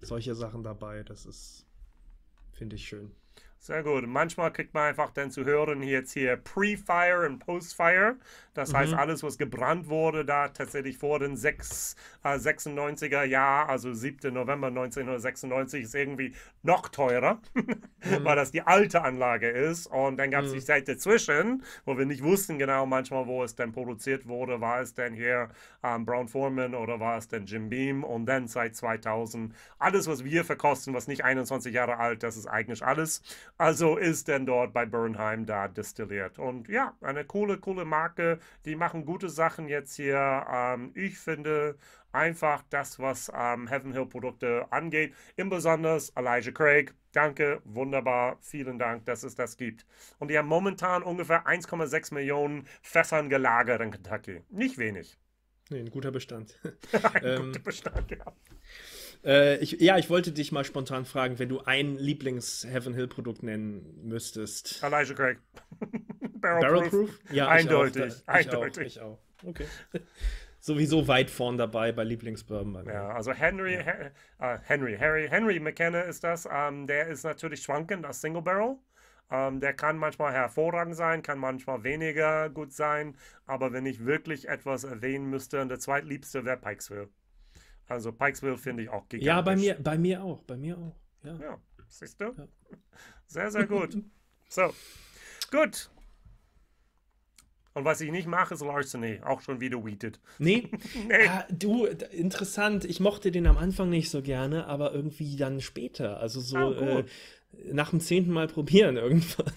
solche Sachen dabei. Das ist, finde ich, schön. Sehr gut. Manchmal kriegt man einfach dann zu hören, jetzt hier Pre-Fire und Post-Fire. Das mhm. heißt, alles, was gebrannt wurde, da tatsächlich vor den 96er äh, Jahr, also 7. November 1996, ist irgendwie noch teurer, mhm. weil das die alte Anlage ist. Und dann gab es mhm. die Zeit dazwischen, wo wir nicht wussten genau manchmal, wo es denn produziert wurde. War es denn hier ähm, Brown Foreman oder war es denn Jim Beam? Und dann seit 2000, alles, was wir verkosten, was nicht 21 Jahre alt, das ist eigentlich alles. Also ist denn dort bei Bernheim da destilliert. Und ja, eine coole, coole Marke. Die machen gute Sachen jetzt hier. Ähm, ich finde einfach das, was ähm, Heaven Hill Produkte angeht. Im Besonders Elijah Craig. Danke, wunderbar, vielen Dank, dass es das gibt. Und die haben momentan ungefähr 1,6 Millionen Fässern gelagert in Kentucky. Nicht wenig. Nee, ein guter Bestand. ein ähm, guter Bestand, ja. Äh, ich, ja, ich wollte dich mal spontan fragen, wenn du ein Lieblings-Heaven Hill-Produkt nennen müsstest. Elijah Craig. Barrelproof? Barrel Proof? Ja, eindeutig. Ich auch, eindeutig. Ich auch, ich auch. Okay. Sowieso weit vorn dabei bei Lieblingsbourbon. Ja, also Henry, ja. uh, Henry, Harry, Henry McKenna ist das. Um, ähm, der ist natürlich schwankend als Single Barrel. Um, ähm, der kann manchmal hervorragend sein, kann manchmal weniger gut sein. Aber wenn ich wirklich etwas erwähnen müsste, der zweitliebste wäre Pikesville. Also Pikesville finde ich auch gigantisch. Ja, bei mir, bei mir auch, bei mir auch. Ja, ja siehst du? Ja. Sehr, sehr gut. so, gut. Und was ich nicht mache, ist Larceny. Auch schon wieder weeded. Nee. nee. Ah, du, interessant. Ich mochte den am Anfang nicht so gerne, aber irgendwie dann später. Also so ah, äh, nach dem zehnten Mal probieren irgendwann.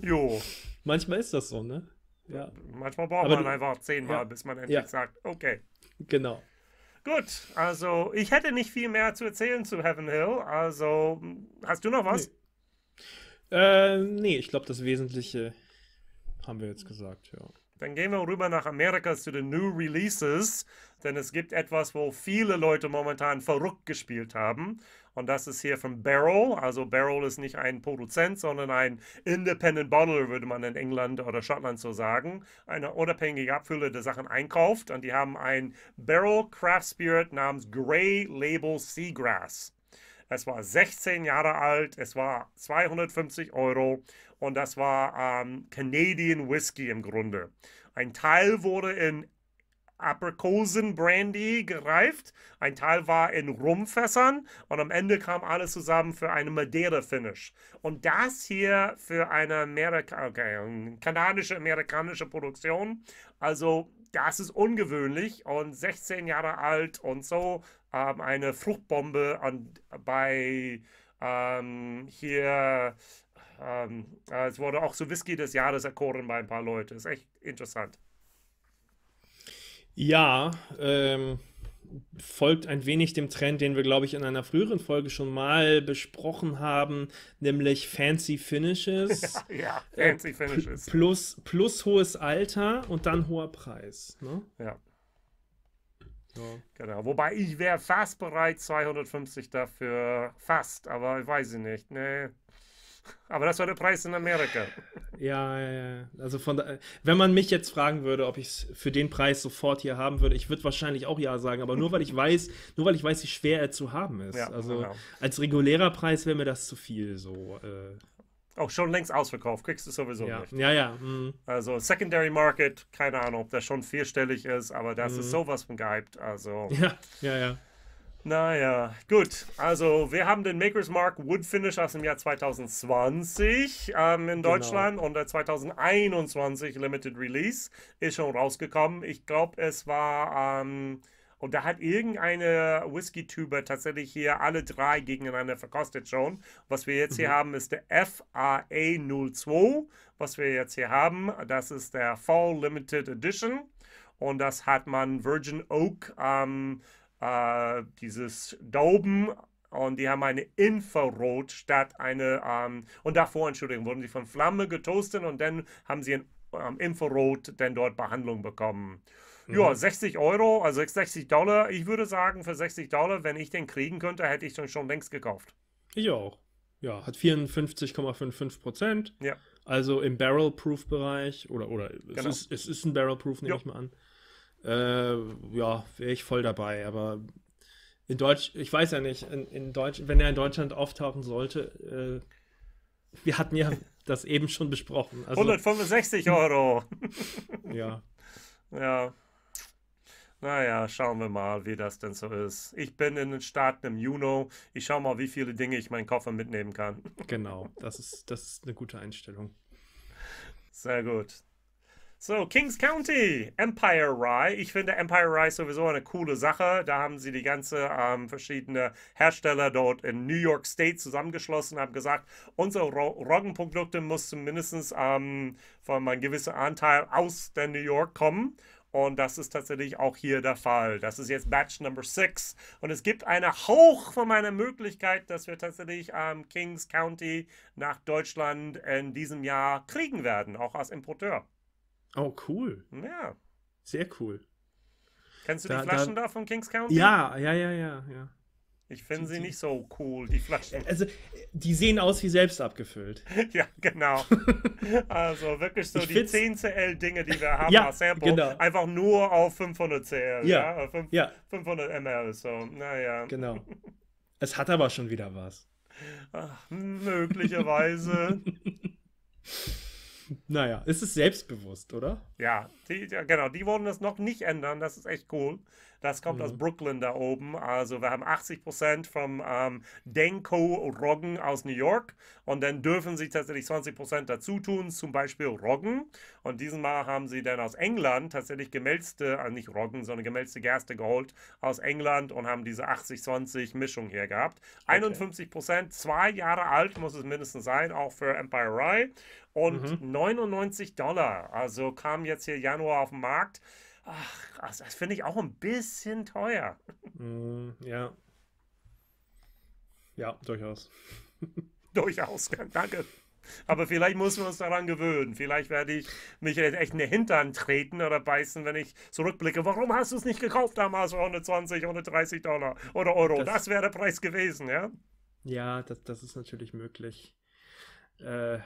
jo. Manchmal ist das so, ne? Ja. Manchmal braucht aber man du, einfach zehnmal, ja. bis man endlich ja. sagt, okay. Genau. Gut, also ich hätte nicht viel mehr zu erzählen zu Heaven Hill. Also hm, hast du noch was? Nee, äh, nee ich glaube, das Wesentliche haben wir jetzt gesagt, ja. Dann gehen wir rüber nach Amerika zu den New Releases, denn es gibt etwas, wo viele Leute momentan verrückt gespielt haben. Und das ist hier von Barrel. Also Barrel ist nicht ein Produzent, sondern ein Independent Bottler, würde man in England oder Schottland so sagen. Eine unabhängige Abfülle der Sachen einkauft. Und die haben ein Barrel Craft Spirit namens Grey Label Seagrass. Es war 16 Jahre alt, es war 250 Euro und das war ähm, Canadian Whisky im Grunde. Ein Teil wurde in Aprikosen Brandy gereift, ein Teil war in Rumfässern und am Ende kam alles zusammen für einen Madeira-Finish. Und das hier für eine Amerika okay, ähm, kanadische, amerikanische Produktion, also das ist ungewöhnlich und 16 Jahre alt und so ähm, eine Fruchtbombe an, bei ähm, hier ähm, äh, es wurde auch so Whisky des Jahres erkoren bei ein paar Leuten. Ist echt interessant. Ja, ähm, folgt ein wenig dem Trend, den wir, glaube ich, in einer früheren Folge schon mal besprochen haben, nämlich Fancy Finishes. Ja, ja äh, Fancy Finishes. plus, plus hohes Alter und dann hoher Preis. Ne? Ja. ja. Genau. Wobei ich wäre fast bereit, 250 dafür. Fast, aber ich weiß ich nicht. Nee. Aber das war der Preis in Amerika. Ja, ja, ja. also von da, wenn man mich jetzt fragen würde, ob ich es für den Preis sofort hier haben würde, ich würde wahrscheinlich auch ja sagen, aber nur weil ich weiß, nur weil ich weiß, wie schwer er zu haben ist. Ja, also genau. als regulärer Preis wäre mir das zu viel so. Äh. Auch schon längst ausverkauft, kriegst du sowieso ja. nicht. Ja, ja. Mhm. Also Secondary Market, keine Ahnung, ob das schon vierstellig ist, aber das mhm. ist sowas von gehypt. Also. Ja, ja, ja. Naja, gut. Also, wir haben den Maker's Mark Wood Finish aus dem Jahr 2020 ähm, in genau. Deutschland genau. und der 2021 Limited Release ist schon rausgekommen. Ich glaube, es war. Ähm, und da hat irgendeine Whisky-Tube tatsächlich hier alle drei gegeneinander verkostet schon. Was wir jetzt hier mhm. haben, ist der FAA02. Was wir jetzt hier haben, das ist der Fall Limited Edition. Und das hat man Virgin Oak. Ähm, äh, dieses Dauben und die haben eine Infrarot statt eine, ähm, und davor, Entschuldigung, wurden sie von Flamme getoastet und dann haben sie ein ähm, Infrarot denn dort Behandlung bekommen. Ja, 60 mhm. Euro, also 60 Dollar. Ich würde sagen, für 60 Dollar, wenn ich den kriegen könnte, hätte ich den schon längst gekauft. Ich auch. Ja, hat 54,55 Prozent. Ja. Also im Barrel-Proof-Bereich oder, oder es, genau. ist, es ist ein Barrel-Proof, nehme jo. ich mal an äh, ja, wäre ich voll dabei. Aber in Deutsch, ich weiß ja nicht, in, in Deutsch, wenn er in Deutschland auftauchen sollte, äh, wir hatten ja das eben schon besprochen. Also, 165 Euro. ja. Ja. Naja, schauen wir mal, wie das denn so ist. Ich bin in den Staaten im Juno. Ich schaue mal, wie viele Dinge ich meinen Koffer mitnehmen kann. Genau, das ist, das ist eine gute Einstellung. Sehr gut. So, Kings County, Empire Rye. Ich finde Empire Rye sowieso eine coole Sache. Da haben sie die ganze ähm, verschiedene Hersteller dort in New York State zusammengeschlossen, und haben gesagt, unsere Roggenprodukte müssen mindestens ähm, von einem gewissen Anteil aus der New York kommen. Und das ist tatsächlich auch hier der Fall. Das ist jetzt Batch Number 6. Und es gibt eine Hauch von meiner Möglichkeit, dass wir tatsächlich ähm, Kings County nach Deutschland in diesem Jahr kriegen werden, auch als Importeur. Oh, cool. Ja. Sehr cool. Kennst du da, die Flaschen da, da von Kings County? Ja, ja, ja, ja, ja. Ich finde sie nicht so cool, die Flaschen. Also, die sehen aus wie selbst abgefüllt. ja, genau. Also wirklich so ich die 10 CL-Dinge, die wir haben ja, als Sample, genau. einfach nur auf 500 CL. Ja, ja? 5, äh, ja. 500 ml, so, naja. Genau. Es hat aber schon wieder was. Ach, möglicherweise. Naja, ist es selbstbewusst, oder? Ja, die, ja, genau. Die wollen das noch nicht ändern. Das ist echt cool. Das kommt mhm. aus Brooklyn da oben. Also wir haben 80 vom ähm, Denko Roggen aus New York und dann dürfen sie tatsächlich 20 dazu tun, zum Beispiel Roggen. Und diesen Mal haben sie dann aus England tatsächlich gemälzte, also äh, nicht Roggen, sondern gemälzte Gerste geholt aus England und haben diese 80-20 Mischung hier gehabt. Okay. 51 zwei Jahre alt muss es mindestens sein, auch für Empire Rye. Und mhm. 99 Dollar, also kam jetzt hier Januar auf den Markt. Ach, also das finde ich auch ein bisschen teuer. Mm, ja. Ja, durchaus. durchaus, danke. Aber vielleicht müssen wir uns daran gewöhnen. Vielleicht werde ich mich echt in den Hintern treten oder beißen, wenn ich zurückblicke. Warum hast du es nicht gekauft damals für 120, 130 Dollar oder Euro? Das, das wäre der Preis gewesen, ja? Ja, das, das ist natürlich möglich. Äh,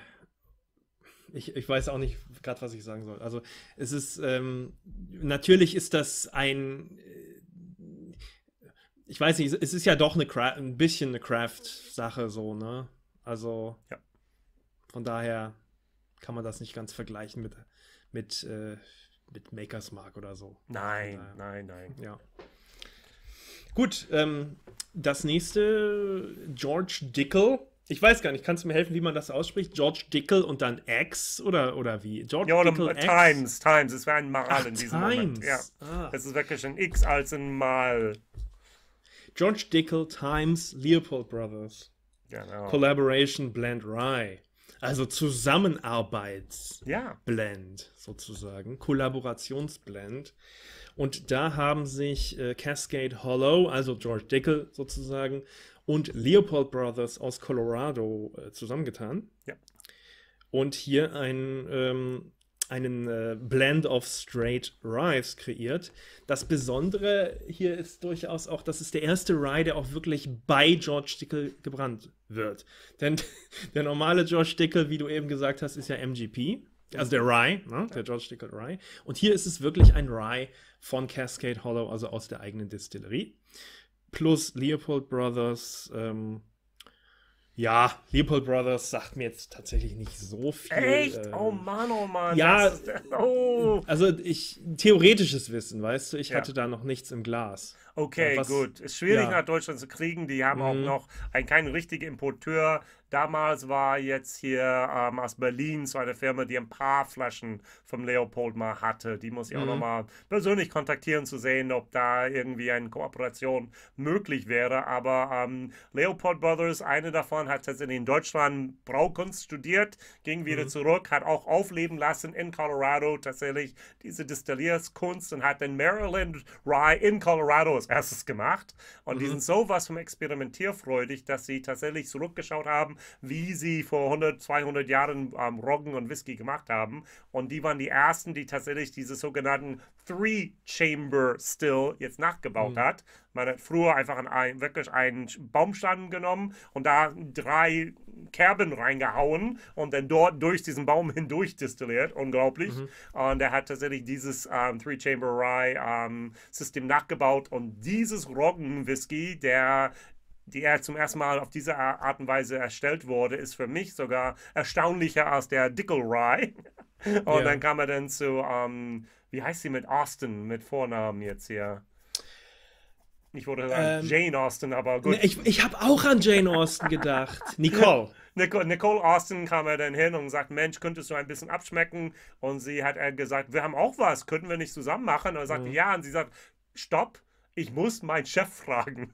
ich, ich weiß auch nicht gerade, was ich sagen soll. Also es ist, ähm, natürlich ist das ein, äh, ich weiß nicht, es ist ja doch eine Cra ein bisschen eine Craft-Sache so, ne? Also ja. von daher kann man das nicht ganz vergleichen mit, mit, äh, mit Makers Mark oder so. Nein, nein, nein. Ja. Gut, ähm, das nächste, George Dickel ich weiß gar nicht, kannst du mir helfen, wie man das ausspricht? George Dickel und dann X oder, oder wie? George ja, oder Dickel X? Times, Times. Es wäre ein Mal Ach, in diesem Times. Moment. Ja. Ah. Es ist wirklich ein X als ein Mal. George Dickel, Times, Leopold Brothers. Genau. Collaboration Blend Rye. Also Zusammenarbeitsblend ja. sozusagen, Kollaborationsblend. Und da haben sich äh, Cascade Hollow, also George Dickel sozusagen, und Leopold Brothers aus Colorado äh, zusammengetan. Ja. Und hier ein, ähm, einen äh, Blend of Straight Rice kreiert. Das Besondere hier ist durchaus auch, dass es der erste Rye, der auch wirklich bei George Stickel gebrannt wird. Denn der normale George Stickel, wie du eben gesagt hast, ist ja MGP. Also der Rye, ne? der George Stickel Rye. Und hier ist es wirklich ein Rye von Cascade Hollow, also aus der eigenen Distillerie plus Leopold Brothers. Ähm, ja, Leopold Brothers sagt mir jetzt tatsächlich nicht so viel. Echt? Ähm, oh Mann, oh Mann. Ja, oh. also ich, theoretisches Wissen, weißt du, ich ja. hatte da noch nichts im Glas. Äh, okay, was, gut. Ist schwierig ja. nach Deutschland zu kriegen. Die haben mhm. auch noch ein, keinen richtigen Importeur. Damals war jetzt hier ähm, aus Berlin so eine Firma, die ein paar Flaschen vom Leopold mal hatte. Die muss ich mhm. auch nochmal persönlich kontaktieren, zu sehen, ob da irgendwie eine Kooperation möglich wäre. Aber ähm, Leopold Brothers, eine davon, hat tatsächlich in Deutschland Braukunst studiert, ging wieder mhm. zurück, hat auch aufleben lassen in Colorado tatsächlich diese Distillierskunst und hat den Maryland Rye in Colorado als erstes gemacht. Und mhm. die sind sowas vom experimentierfreudig, dass sie tatsächlich zurückgeschaut haben, wie sie vor 100, 200 Jahren ähm, Roggen und Whisky gemacht haben. Und die waren die ersten, die tatsächlich diese sogenannten Three-Chamber-Still jetzt nachgebaut mhm. hat. Man hat früher einfach ein, wirklich einen Baumstamm genommen und da drei Kerben reingehauen und dann dort durch diesen Baum hindurch destilliert. Unglaublich. Mhm. Und er hat tatsächlich dieses ähm, Three-Chamber-Rye-System ähm, nachgebaut und dieses Roggen-Whisky, der die er zum ersten Mal auf diese Art und Weise erstellt wurde, ist für mich sogar erstaunlicher als der Dickel Rye. Und yeah. dann kam er dann zu, ähm, wie heißt sie mit Austin, mit Vornamen jetzt hier? Ich wurde ähm, an Jane Austen, aber gut. Ne, ich, ich habe auch an Jane Austen gedacht. Nicole. Nicole. Nicole Austen kam er dann hin und sagt, Mensch, könntest du ein bisschen abschmecken? Und sie hat äh, gesagt, wir haben auch was, könnten wir nicht zusammen machen? Und er sagt, mhm. ja. Und sie sagt, stopp, ich muss meinen Chef fragen.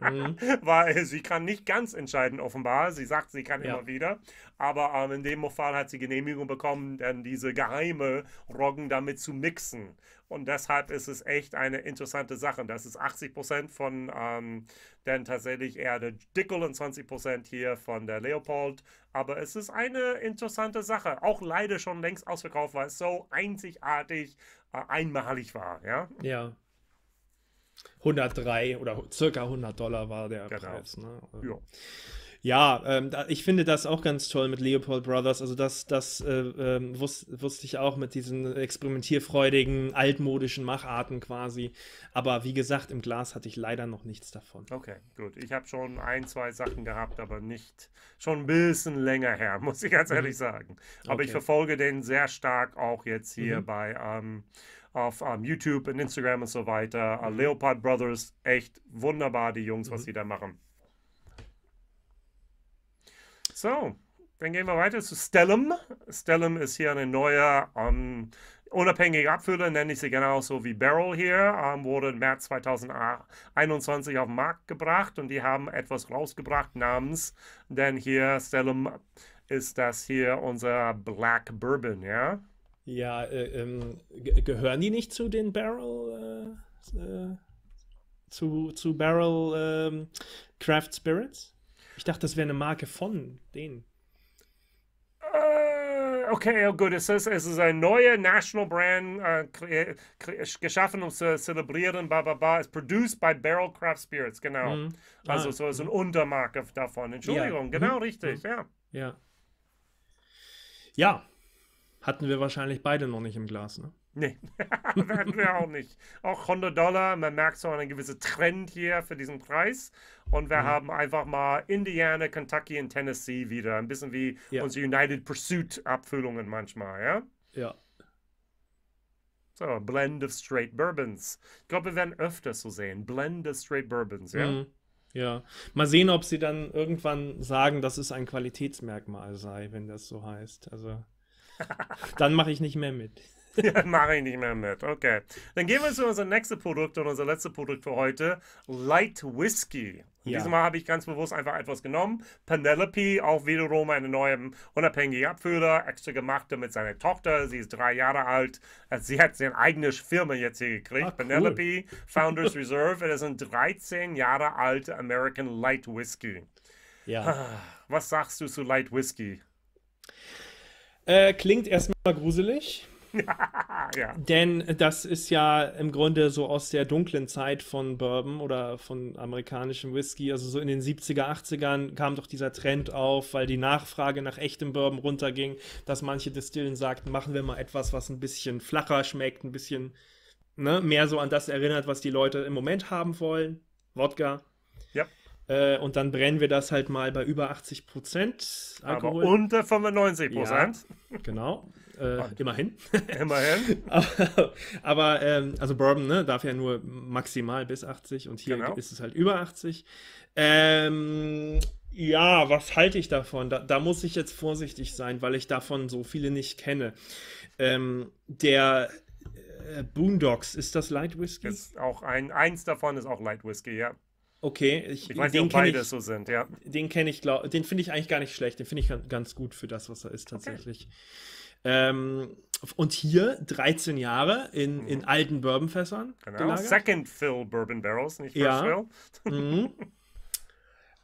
Mhm. Weil sie kann nicht ganz entscheiden, offenbar. Sie sagt, sie kann ja. immer wieder. Aber ähm, in dem Fall hat sie Genehmigung bekommen, dann diese geheime Roggen damit zu mixen. Und deshalb ist es echt eine interessante Sache. Das ist 80% Prozent von ähm, dann tatsächlich eher der Dickel und 20% Prozent hier von der Leopold. Aber es ist eine interessante Sache. Auch leider schon längst ausverkauft, weil es so einzigartig äh, einmalig war. Ja, ja 103 oder circa 100 Dollar war der genau. Preis. Ne? Ähm, ja. Ja, ähm, da, ich finde das auch ganz toll mit Leopold Brothers. Also das, das äh, ähm, wus wusste ich auch mit diesen experimentierfreudigen, altmodischen Macharten quasi. Aber wie gesagt, im Glas hatte ich leider noch nichts davon. Okay, gut. Ich habe schon ein, zwei Sachen gehabt, aber nicht schon ein bisschen länger her, muss ich ganz mhm. ehrlich sagen. Aber okay. ich verfolge den sehr stark auch jetzt hier mhm. bei ähm, auf um, ähm, YouTube und Instagram und so weiter. Äh, mhm. Leopard Brothers, echt wunderbar, die Jungs, mhm. was sie da machen. So, dann gehen wir weiter zu Stellum. Stellum ist hier eine neue um, ähm, unabhängige Abfüller, nenne ich sie genauso wie Barrel hier, ähm, wurde im März 2021 auf den Markt gebracht und die haben etwas rausgebracht namens, denn hier Stellum ist das hier unser Black Bourbon, ja. Ja, äh, ähm, gehören die nicht zu den Barrel, äh, äh zu, zu Barrel ähm, Craft Spirits? Ich dachte, das wäre eine Marke von denen. Äh, okay, oh gut, es ist, es ist ein neuer National Brand, äh, geschaffen, um zu zelebrieren, bla bla bla. Es ist produced by Barrel Craft Spirits, genau. Mm. Ah. Also so ist eine mhm. Untermarke davon. Entschuldigung, yeah. Mhm. genau mm. richtig, mm. ja. Ja. Ja, hatten wir wahrscheinlich beide noch nicht im Glas, ne? Nee, werden wir auch nicht. Auch 100 Dollar, man merkt so einen gewissen Trend hier für diesen Preis. Und wir mhm. haben einfach mal Indiana, Kentucky und Tennessee wieder. Ein bisschen wie ja. unsere United Pursuit-Abfüllungen manchmal, ja? Ja. So, Blend of Straight Bourbons. Ich glaube, wir werden öfter so sehen. Blend of Straight Bourbons, ja? Mhm. Ja. Mal sehen, ob sie dann irgendwann sagen, dass es ein Qualitätsmerkmal sei, wenn das so heißt. Also. Dann mache ich nicht mehr mit. ja, mache ich nicht mehr mit. Okay. Dann gehen wir zu unserem nächsten Produkt und unser letztes Produkt für heute: Light Whisky. Ja. Mal habe ich ganz bewusst einfach etwas genommen. Penelope, auch wiederum eine neue unabhängige Abfüller, extra gemacht mit seiner Tochter. Sie ist drei Jahre alt. Äh, sie hat seine eigene Firma jetzt hier gekriegt. Ach, Penelope Founders Reserve. Das ist ein 13 Jahre alte American Light Whisky. Ja. Ah, was sagst du zu Light Whisky? Äh, klingt erstmal gruselig. ja. Denn das ist ja im Grunde so aus der dunklen Zeit von Bourbon oder von amerikanischem Whisky. Also so in den 70er, 80ern kam doch dieser Trend auf, weil die Nachfrage nach echtem Bourbon runterging, dass manche Distillen sagten, machen wir mal etwas, was ein bisschen flacher schmeckt, ein bisschen ne, mehr so an das erinnert, was die Leute im Moment haben wollen. Wodka. Ja. Äh, und dann brennen wir das halt mal bei über 80 Prozent. Alkohol. Aber unter 95 Prozent. Ja, genau. Äh, immerhin. Immerhin. aber, aber ähm, also Bourbon ne, darf ja nur maximal bis 80 und hier genau. ist es halt über 80. Ähm, ja, was halte ich davon? Da, da, muss ich jetzt vorsichtig sein, weil ich davon so viele nicht kenne. Ähm, der äh, Boondocks, ist das Light Whisky? Ist auch ein, eins davon ist auch Light Whisky, ja. Okay, ich, ich weiß den nicht, ob beide ich, so sind, ja. Den kenne ich, glaub, den finde ich eigentlich gar nicht schlecht. Den finde ich ganz gut für das, was er ist tatsächlich. Okay. Ähm, und hier 13 Jahre in, mhm. in alten Bourbonfässern. Genau. Gelagert. Second Fill Bourbon Barrels, nicht First ja. Fill. mhm.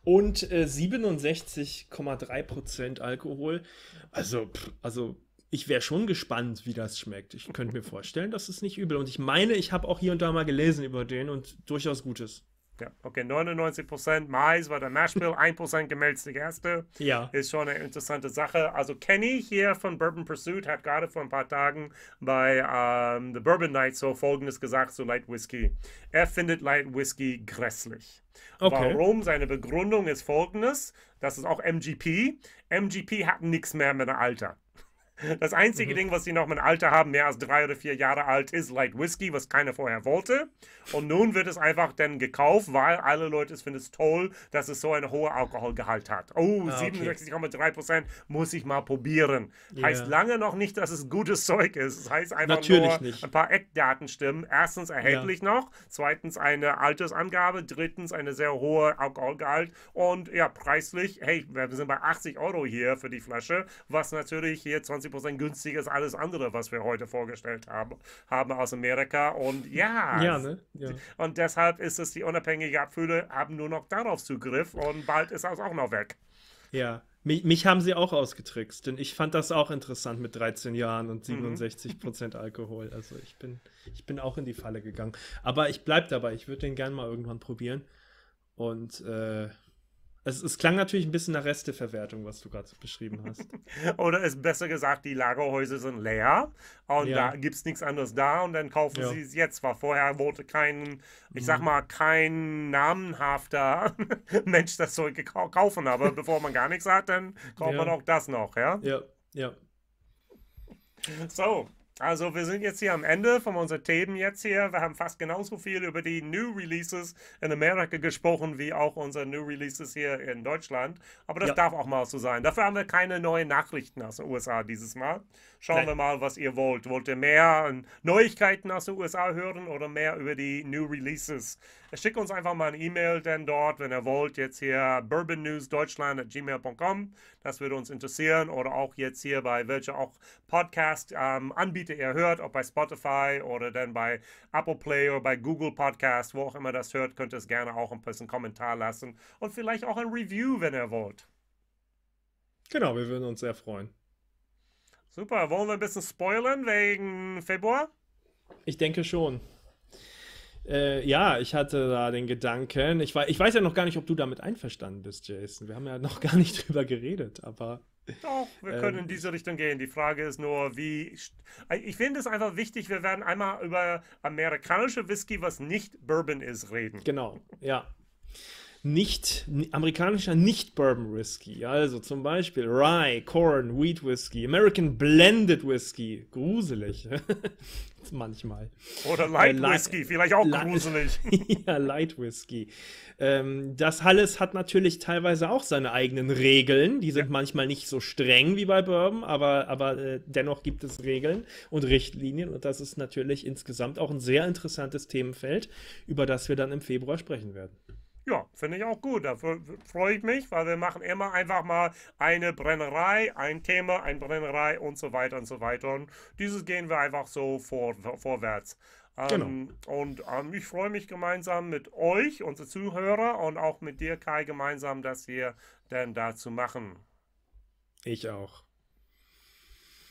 Und äh, 67,3 Alkohol. Also, pff, also ich wäre schon gespannt, wie das schmeckt. Ich könnte mir vorstellen, das ist nicht übel. Und ich meine, ich habe auch hier und da mal gelesen über den und durchaus Gutes. Ja, okay, 99% Mais war der Mashbill, 1% gemälzte Gerste. Ja. Ist schon eine interessante Sache. Also Kenny hier von Bourbon Pursuit hat gerade vor ein paar Tagen bei ähm, The Bourbon Night so folgendes gesagt zu so Light Whisky. Er findet Light Whisky grässlich. Okay. Warum? Seine Begründung ist folgendes. Das ist auch MGP. MGP hat nichts mehr mit dem Alter. Das einzige mhm. Ding, was sie noch mit Alter haben, mehr als drei oder vier Jahre alt, ist Light Whisky, was keiner vorher wollte. Und nun wird es einfach dann gekauft, weil alle Leute es finden es toll, dass es so einen hohen Alkoholgehalt hat. Oh, ah, okay. 67,3 Prozent muss ich mal probieren. Yeah. Heißt lange noch nicht, dass es gutes Zeug ist. Das heißt einfach Natürlich nur nicht. ein paar Eckdaten stimmen. Erstens erhältlich ja. noch, zweitens eine Altersangabe, drittens eine sehr hohe Alkoholgehalt und ja, preislich, hey, wir sind bei 80 Euro hier für die Flasche, was natürlich hier 20 20% günstiger als alles andere, was wir heute vorgestellt haben, haben aus Amerika. Und ja, ja, ne? ja. und deshalb ist es die unabhängige Abfülle, haben nur noch darauf Zugriff und bald ist das auch noch weg. Ja, mich, mich, haben sie auch ausgetrickst, denn ich fand das auch interessant mit 13 Jahren und 67 mhm. Prozent Alkohol. Also ich bin, ich bin auch in die Falle gegangen. Aber ich bleibe dabei. Ich würde den gern mal irgendwann probieren. Und äh, also es klang natürlich ein bisschen nach Resteverwertung, was du gerade beschrieben hast. Oder ist besser gesagt, die Lagerhäuser sind leer und ja. da gibt es nichts anderes da und dann kaufen ja. sie es jetzt, weil vorher wollte kein, ich sag mhm. mal, kein namenhafter Mensch das Zeug kaufen, aber bevor man gar nichts hat, dann kauft ja. man auch das noch, ja? Ja, ja. So, also wir sind jetzt hier am Ende von unseren Themen jetzt hier. Wir haben fast genauso viel über die New Releases in Amerika gesprochen, wie auch unsere New Releases hier in Deutschland. Aber das ja. darf auch mal so sein. Dafür haben wir keine neuen Nachrichten aus den USA dieses Mal. Schauen Nein. wir mal, was ihr wollt. Wollt ihr mehr Neuigkeiten aus den USA hören oder mehr über die New Releases? Schickt uns einfach mal eine E-Mail denn dort, wenn ihr wollt, jetzt hier bourbonnewsdeutschland.gmail.com. Das würde uns interessieren. Oder auch jetzt hier bei welcher auch Podcast ähm, Anbieter Anbieter ihr hört, ob bei Spotify oder dann bei Apple Play oder bei Google Podcast, wo auch immer das hört, könnt ihr es gerne auch ein bisschen Kommentar lassen und vielleicht auch ein Review, wenn ihr wollt. Genau, wir würden uns sehr freuen. Super, wollen wir ein bisschen spoilern wegen Februar? Ich denke schon. Äh, ja, ich hatte da den Gedanken. Ich, war, ich weiß ja noch gar nicht, ob du damit einverstanden bist, Jason. Wir haben ja noch gar nicht drüber geredet, aber doch, wir können in ähm. diese Richtung gehen. Die Frage ist nur, wie. Äh, ich finde es einfach wichtig, wir werden einmal über amerikanische Whisky, was nicht Bourbon ist, reden. Genau, ja nicht, amerikanischer Nicht-Bourbon Whisky. Also zum Beispiel Rye, Corn, Wheat Whisky, American Blended Whisky. Gruselig. Manchmal. Oder Light äh, Whisky, vielleicht auch Light, gruselig. ja, Light Whisky. Ähm, das alles hat natürlich teilweise auch seine eigenen Regeln. Die sind ja. manchmal nicht so streng wie bei Bourbon, aber, aber äh, dennoch gibt es Regeln und Richtlinien. Und das ist natürlich insgesamt auch ein sehr interessantes Themenfeld, über das wir dann im Februar sprechen werden. Ja, finde ich auch gut. Da freue ich mich, weil wir machen immer einfach mal eine Brennerei, ein Thema, eine Brennerei und so weiter und so weiter. Und dieses gehen wir einfach so vor, vorwärts. Genau. Ähm, und ähm, ich freue mich gemeinsam mit euch, unsere Zuhörer und auch mit dir, Kai, gemeinsam das hier denn da zu machen. Ich auch.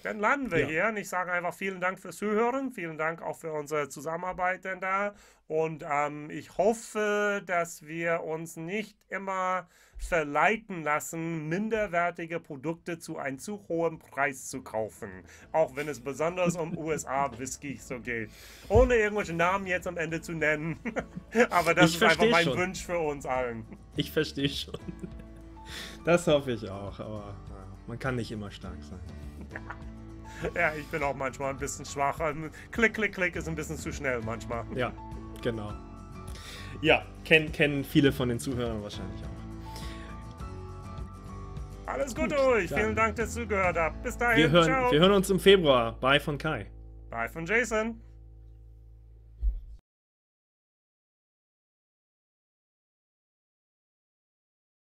Dann landen wir ja. hier und ich sage einfach vielen Dank fürs Zuhören, vielen Dank auch für unsere Zusammenarbeit denn da und ähm, ich hoffe, dass wir uns nicht immer verleiten lassen, minderwertige Produkte zu einem zu hohen Preis zu kaufen, auch wenn es besonders um USA-Whisky so geht. Ohne irgendwelche Namen jetzt am Ende zu nennen, aber das ich ist einfach mein schon. Wunsch für uns allen. Ich verstehe schon. Das hoffe ich auch, aber man kann nicht immer stark sein ja, ich bin auch manchmal ein bisschen schwach. Ähm, klick, klick, klick ist ein bisschen zu schnell manchmal. Ja, genau. Ja, kennen kenn viele von den Zuhörern wahrscheinlich auch. Alles Gute Gut, euch. Vielen Dank, dass ihr zugehört habt. Bis dahin. Wir hören, Ciao. wir hören uns im Februar. Bye von Kai. Bye von Jason.